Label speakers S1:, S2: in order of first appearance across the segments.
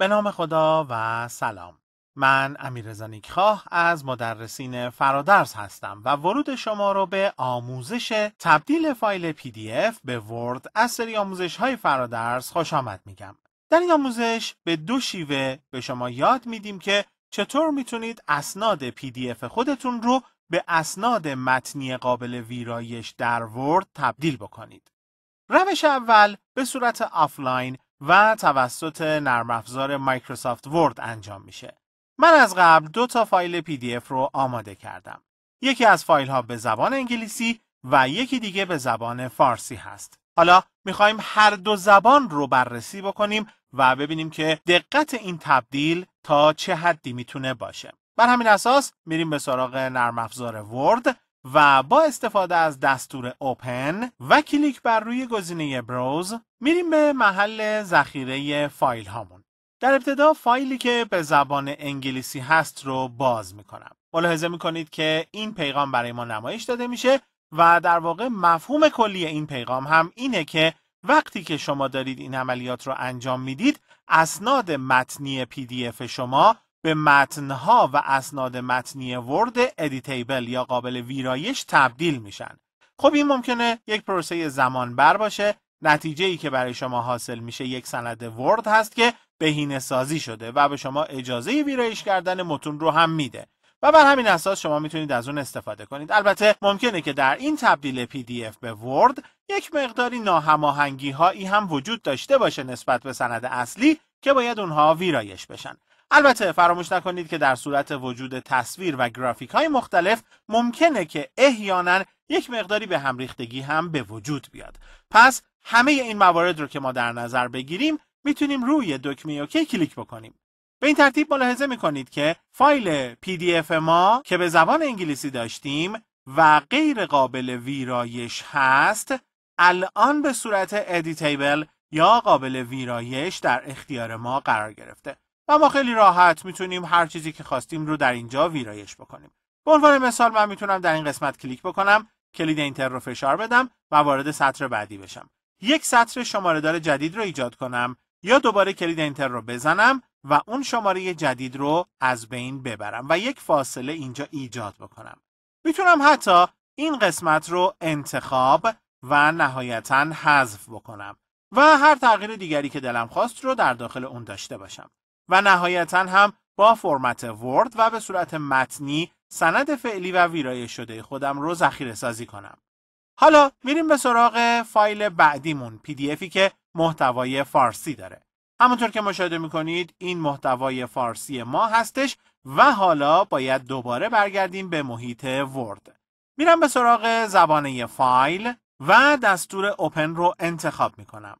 S1: به نام خدا و سلام من امیر خواه از مدرسین فرادرس هستم و ورود شما رو به آموزش تبدیل فایل پی دی اف به ورد از سری آموزش های فرادرس خوش آمد میگم در این آموزش به دو شیوه به شما یاد میدیم که چطور میتونید اسناد پی دی اف خودتون رو به اسناد متنی قابل ویرایش در ورد تبدیل بکنید روش اول به صورت آفلاین و توسط نرم افزار مایکروسافت ورد انجام میشه. من از قبل دو تا فایل پی دی اف رو آماده کردم. یکی از فایل ها به زبان انگلیسی و یکی دیگه به زبان فارسی هست. حالا میخوایم هر دو زبان رو بررسی بکنیم و ببینیم که دقت این تبدیل تا چه حدی میتونه باشه. بر همین اساس میریم به سراغ نرم افزار ورد و با استفاده از دستور اوپن و کلیک بر روی گزینه بروز میریم به محل ذخیره فایل هامون. در ابتدا فایلی که به زبان انگلیسی هست رو باز میکنم. ملاحظه میکنید که این پیغام برای ما نمایش داده میشه و در واقع مفهوم کلی این پیغام هم اینه که وقتی که شما دارید این عملیات رو انجام میدید اسناد متنی پی دی اف شما به متنها و اسناد متنی ورد ادیتیبل یا قابل ویرایش تبدیل میشن خب این ممکنه یک پروسه زمان بر باشه نتیجه ای که برای شما حاصل میشه یک سند ورد هست که بهینه سازی شده و به شما اجازه ویرایش کردن متون رو هم میده و بر همین اساس شما میتونید از اون استفاده کنید البته ممکنه که در این تبدیل اف به ورد یک مقداری ناهماهنگی هایی هم وجود داشته باشه نسبت به سند اصلی که باید اونها ویرایش بشن البته فراموش نکنید که در صورت وجود تصویر و گرافیک های مختلف ممکنه که احیانا یک مقداری به همریختگی هم به وجود بیاد پس همه این موارد رو که ما در نظر بگیریم میتونیم روی دکمه اوکی کلیک بکنیم به این ترتیب ملاحظه میکنید که فایل PDF ما که به زبان انگلیسی داشتیم و غیر قابل ویرایش هست الان به صورت ادیتیبل یا قابل ویرایش در اختیار ما قرار گرفته و ما خیلی راحت میتونیم هر چیزی که خواستیم رو در اینجا ویرایش بکنیم به عنوان مثال من میتونم در این قسمت کلیک بکنم کلید اینتر رو فشار بدم و وارد سطر بعدی بشم یک سطر شماره دار جدید رو ایجاد کنم یا دوباره کلید اینتر رو بزنم و اون شماره جدید رو از بین ببرم و یک فاصله اینجا ایجاد بکنم میتونم حتی این قسمت رو انتخاب و نهایتا حذف بکنم و هر تغییر دیگری که دلم خواست رو در داخل اون داشته باشم و نهایتا هم با فرمت ورد و به صورت متنی سند فعلی و ویرای شده خودم رو ذخیره سازی کنم. حالا میریم به سراغ فایل بعدیمون پی که محتوای فارسی داره. همونطور که مشاهده میکنید این محتوای فارسی ما هستش و حالا باید دوباره برگردیم به محیط ورد. میرم به سراغ زبانه فایل و دستور اوپن رو انتخاب میکنم.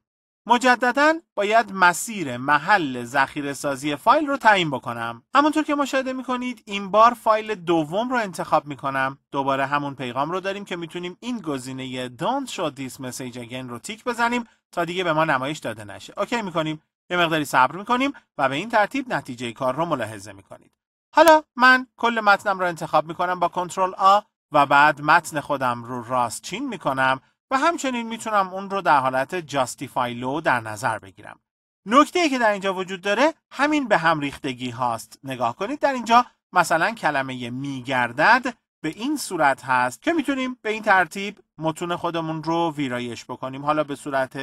S1: مجددا باید مسیر محل ذخیره سازی فایل رو تعیین بکنم همونطور که مشاهده میکنید این بار فایل دوم رو انتخاب میکنم دوباره همون پیغام رو داریم که میتونیم این گزینه don't show this message again رو تیک بزنیم تا دیگه به ما نمایش داده نشه اوکی میکنیم یه مقداری صبر میکنیم و به این ترتیب نتیجه کار رو ملاحظه میکنید حالا من کل متنم رو انتخاب میکنم با کنترل آ و بعد متن خودم رو راست چین میکنم و همچنین میتونم اون رو در حالت جاستیفای لو در نظر بگیرم نکته ای که در اینجا وجود داره همین به هم ریختگی هاست نگاه کنید در اینجا مثلا کلمه میگردد به این صورت هست که میتونیم به این ترتیب متون خودمون رو ویرایش بکنیم حالا به صورت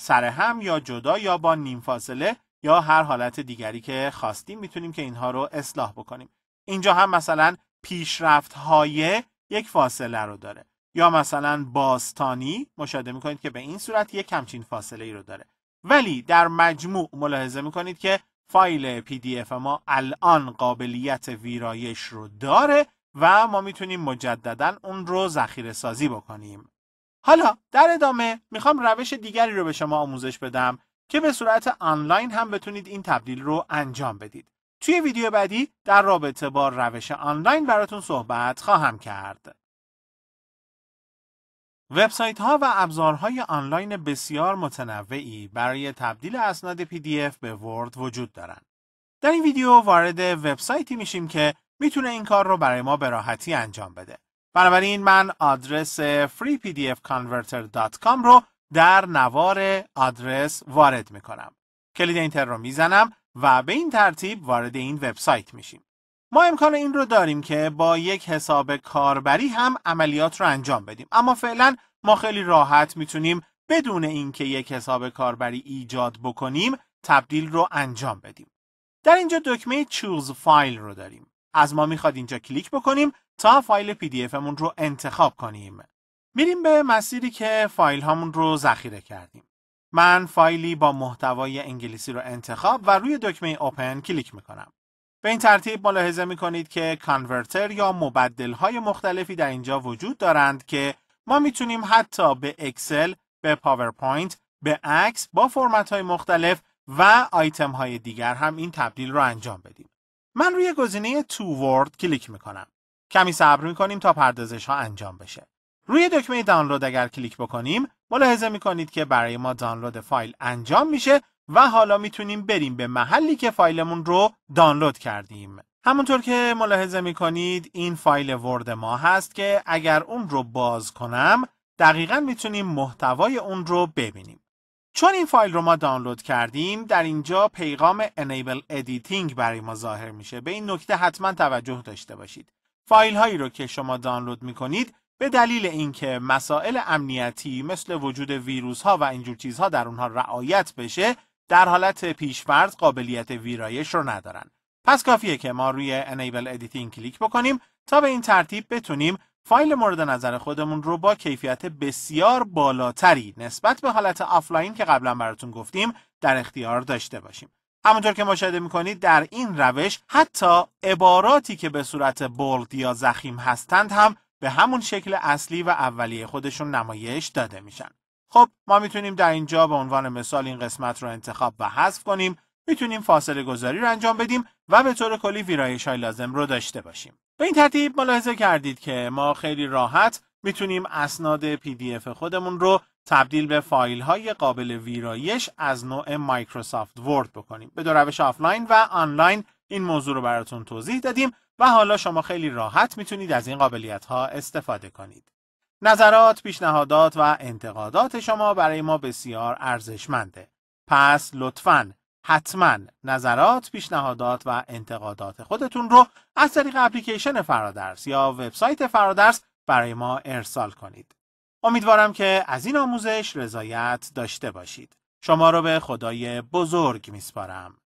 S1: سر هم یا جدا یا با نیم فاصله یا هر حالت دیگری که خواستیم میتونیم که اینها رو اصلاح بکنیم اینجا هم مثلا پیشرفت های یک فاصله رو داره یا مثلا باستانی مشاهده میکنید که به این صورت یک کمچین فاصله ای رو داره ولی در مجموع ملاحظه میکنید که فایل اف ما الان قابلیت ویرایش رو داره و ما میتونیم مجددا اون رو ذخیره سازی بکنیم حالا در ادامه میخوام روش دیگری رو به شما آموزش بدم که به صورت آنلاین هم بتونید این تبدیل رو انجام بدید توی ویدیو بعدی در رابطه با روش آنلاین براتون صحبت خواهم کرد وبسایت ها و ابزارهای آنلاین بسیار متنوعی برای تبدیل اسناد PDF به ورد وجود دارند. در این ویدیو وارد وبسایتی میشیم که میتونه این کار رو برای ما به راحتی انجام بده. بنابراین من آدرس freepdfconverter.com رو در نوار آدرس وارد میکنم. کلید اینتر رو میزنم و به این ترتیب وارد این وبسایت میشیم. ما امکان این رو داریم که با یک حساب کاربری هم عملیات رو انجام بدیم اما فعلا ما خیلی راحت میتونیم بدون اینکه یک حساب کاربری ایجاد بکنیم تبدیل رو انجام بدیم در اینجا دکمه چوز فایل رو داریم از ما میخواد اینجا کلیک بکنیم تا فایل پی دی افمون رو انتخاب کنیم میریم به مسیری که فایل هامون رو ذخیره کردیم من فایلی با محتوای انگلیسی رو انتخاب و روی دکمه اوپن کلیک میکنم به این ترتیب ملاحظه می کنید که کانورتر یا مبدل های مختلفی در اینجا وجود دارند که ما میتونیم حتی به اکسل، به پاورپوینت، به عکس با فرمت های مختلف و آیتم های دیگر هم این تبدیل رو انجام بدیم. من روی گزینه تو ورد کلیک میکنم. کمی صبر میکنیم تا پردازش ها انجام بشه. روی دکمه دانلود اگر کلیک بکنیم ملاحظه میکنید که برای ما دانلود فایل انجام میشه و حالا میتونیم بریم به محلی که فایلمون رو دانلود کردیم همونطور که ملاحظه میکنید این فایل ورد ما هست که اگر اون رو باز کنم دقیقا میتونیم محتوای اون رو ببینیم چون این فایل رو ما دانلود کردیم در اینجا پیغام Enable Editing برای ما ظاهر میشه به این نکته حتما توجه داشته باشید فایل هایی رو که شما دانلود میکنید به دلیل اینکه مسائل امنیتی مثل وجود ویروس ها و اینجور چیزها در اونها رعایت بشه در حالت پیشفرض قابلیت ویرایش رو ندارن. پس کافیه که ما روی Enable Editing کلیک بکنیم تا به این ترتیب بتونیم فایل مورد نظر خودمون رو با کیفیت بسیار بالاتری نسبت به حالت آفلاین که قبلا براتون گفتیم در اختیار داشته باشیم. همونطور که مشاهده میکنید در این روش حتی عباراتی که به صورت بولد یا زخیم هستند هم به همون شکل اصلی و اولیه خودشون نمایش داده میشن. خب ما میتونیم در اینجا به عنوان مثال این قسمت رو انتخاب و حذف کنیم میتونیم فاصله گذاری رو انجام بدیم و به طور کلی ویرایش های لازم رو داشته باشیم به این ترتیب ملاحظه کردید که ما خیلی راحت میتونیم اسناد PDF خودمون رو تبدیل به فایل های قابل ویرایش از نوع مایکروسافت ورد بکنیم به دو روش آفلاین و آنلاین این موضوع رو براتون توضیح دادیم و حالا شما خیلی راحت میتونید از این قابلیت ها استفاده کنید نظرات، پیشنهادات و انتقادات شما برای ما بسیار ارزشمنده. پس لطفاً حتما نظرات، پیشنهادات و انتقادات خودتون رو از طریق اپلیکیشن فرادرس یا وبسایت فرادرس برای ما ارسال کنید. امیدوارم که از این آموزش رضایت داشته باشید. شما رو به خدای بزرگ میسپارم.